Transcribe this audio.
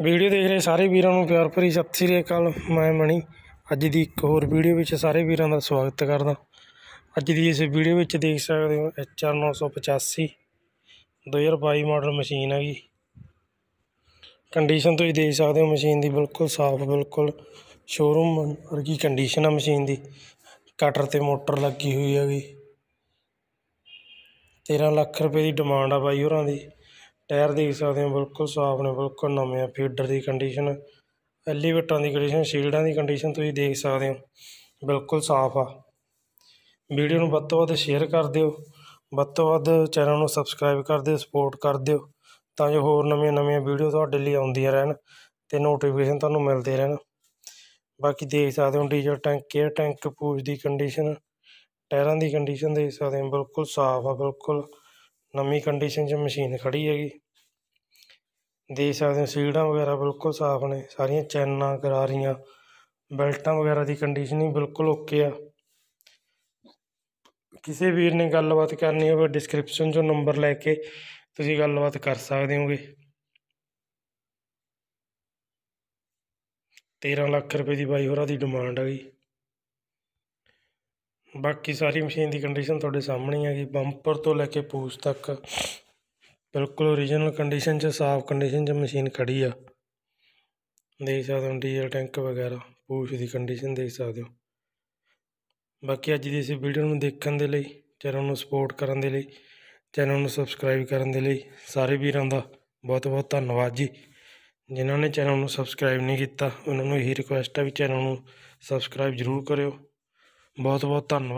video ਦੇਖ ਰਹੇ ਸਾਰੇ ਵੀਰਾਂ ਨੂੰ ਪਿਆਰ ਭਰੀ ਸਤਿ ਸ੍ਰੀ ਅਕਾਲ ਮੈਂ ਮਣੀ ਅੱਜ ਦੀ ਇੱਕ ਹੋਰ ਵੀਡੀਓ ਵਿੱਚ ਸਾਰੇ ਵੀਰਾਂ ਦਾ ਸਵਾਗਤ ਕਰਦਾ ਅੱਜ ਦੀ ਇਸ ਵੀਡੀਓ ਵਿੱਚ ਦੇਖ ਸਕਦੇ ਹੋ HR 985 2022 ਮਾਡਲ ਮਸ਼ੀਨ ਹੈਗੀ ਕੰਡੀਸ਼ਨ ਤੁਸੀਂ ਦੇਖ ਸਕਦੇ ਹੋ ਮਸ਼ੀਨ ਦੀ ਬਿਲਕੁਲ ਸਾਫ਼ ਬਿਲਕੁਲ ਸ਼ੋਰੂਮ ਵਰਗੀ ਕੰਡੀਸ਼ਨ ਹੈ ਮਸ਼ੀਨ ਦੀ ਕਟਰ ਤੇ ਮੋਟਰ ਲੱਗੀ ਹੋਈ ਹੈਗੀ 13 ਲੱਖ ਰੁਪਏ ਦੀ ਡਿਮਾਂਡ ਆ ਬਾਈ ਹੋਰਾਂ ਦੀ ਟਾਇਰ ਦੇਖ ਸਕਦੇ ਹੋ ਬਿਲਕੁਲ ਸਾਫ਼ ਨੇ ਬਿਲਕੁਲ ਨਵੇਂ ਆ ਫੀਡਰ ਦੀ ਕੰਡੀਸ਼ਨ ਐਲੀਵੇਟਰਾਂ ਦੀ ਕੰਡੀਸ਼ਨ ਸ਼ੀਲਡਾਂ ਦੀ ਕੰਡੀਸ਼ਨ ਤੁਸੀਂ ਦੇਖ ਸਕਦੇ ਹੋ ਬਿਲਕੁਲ ਸਾਫ਼ ਆ ਵੀਡੀਓ ਨੂੰ ਵੱਧ ਤੋਂ ਵੱਧ ਸ਼ੇਅਰ ਕਰ ਦਿਓ ਵੱਧ ਤੋਂ ਵੱਧ ਚੈਨਲ ਨੂੰ ਸਬਸਕ੍ਰਾਈਬ ਕਰ ਦਿਓ ਸਪੋਰਟ ਕਰ ਦਿਓ ਤਾਂ ਜੋ ਹੋਰ ਨਵੀਆਂ ਨਵੀਆਂ ਵੀਡੀਓ ਤੁਹਾਡੇ ਲਈ ਆਉਂਦੀਆਂ ਰਹਿਣ ਤੇ ਨੋਟੀਫਿਕੇਸ਼ਨ ਤੁਹਾਨੂੰ ਮਿਲਦੇ ਰਹਿਣ ਬਾਕੀ ਦੇਖ ਸਕਦੇ ਹੋ ਡੀਜ਼ਲ ਟੈਂਕ ਕੇਅਰ ਟੈਂਕ ਪੂਜ ਦੀ ਕੰਡੀਸ਼ਨ ਟਾਇਰਾਂ ਦੀ ਕੰਡੀਸ਼ਨ ਦੇਖ ਸਕਦੇ ਹੋ ਬਿਲਕੁਲ ਸਾਫ਼ ਆ ਬਿਲਕੁਲ ਨਵੀਂ ਕੰਡੀਸ਼ਨ 'ਚ ਮਸ਼ੀਨ ਖੜੀ ਹੈਗੀ ਦੇਖ ਸਕਦੇ ਹੋ ਸੀੜਾਂ ਵਗੈਰਾ ਬਿਲਕੁਲ ਸਾਫ਼ ਨੇ ਸਾਰੀਆਂ ਚੈਨਾਂ ਰਹੀਆਂ ਬੈਲਟਾਂ ਵਗੈਰਾ ਦੀ ਕੰਡੀਸ਼ਨ ਬਿਲਕੁਲ ਓਕੇ ਆ ਕਿਸੇ ਵੀਰ ਨੇ ਗੱਲਬਾਤ ਕਰਨੀ ਹੋਵੇ ਡਿਸਕ੍ਰਿਪਸ਼ਨ 'ਚੋਂ ਨੰਬਰ ਲੈ ਕੇ ਤੁਸੀਂ ਗੱਲਬਾਤ ਕਰ ਸਕਦੇ ਹੋਗੇ 13 ਲੱਖ ਰੁਪਏ ਦੀ ਬਾਈ ਹੋਰਾਂ ਦੀ ਡਿਮਾਂਡ ਹੈਗੀ ਬਾਕੀ ਸਾਰੀ ਮਸ਼ੀਨ ਦੀ ਕੰਡੀਸ਼ਨ ਤੁਹਾਡੇ ਸਾਹਮਣੇ ਹੈਗੀ ਬੰਪਰ ਤੋਂ ਲੈ ਕੇ ਪੂਛ ਤੱਕ ਬਿਲਕੁਲ origignal ਕੰਡੀਸ਼ਨ 'ਚ ਸਾਫ਼ ਕੰਡੀਸ਼ਨ 'ਚ ਮਸ਼ੀਨ ਖੜੀ ਆ ਦੇਖ ਸਕਦੇ ਹੋ ਡੀਜ਼ਲ ਟੈਂਕ ਵਗੈਰਾ ਪੂਛ ਦੀ ਕੰਡੀਸ਼ਨ ਦੇਖ ਸਕਦੇ ਹੋ ਬਾਕੀ ਅੱਜ ਦੀ ਇਸ ਵੀਡੀਓ ਨੂੰ ਦੇਖਣ ਦੇ ਲਈ ਚੈਨਲ ਨੂੰ ਸਪੋਰਟ ਕਰਨ ਦੇ ਲਈ ਚੈਨਲ ਨੂੰ ਸਬਸਕ੍ਰਾਈਬ ਕਰਨ ਦੇ ਲਈ ਸਾਰੇ ਵੀਰਾਂ ਦਾ ਬਹੁਤ ਬਹੁਤ ਧੰਨਵਾਦ ਜੀ ਜਿਨ੍ਹਾਂ ਨੇ ਚੈਨਲ ਨੂੰ ਸਬਸਕ੍ਰਾਈਬ ਨਹੀਂ ਕੀਤਾ ਉਹਨਾਂ ਨੂੰ ਇਹ ਰਿਕੁਐਸਟ ਹੈ ਵੀ ਚੈਨਲ ਨੂੰ ਸਬਸਕ੍ਰਾਈਬ ਜ਼ਰੂਰ ਕਰਿਓ ¿Vosotros bajo tan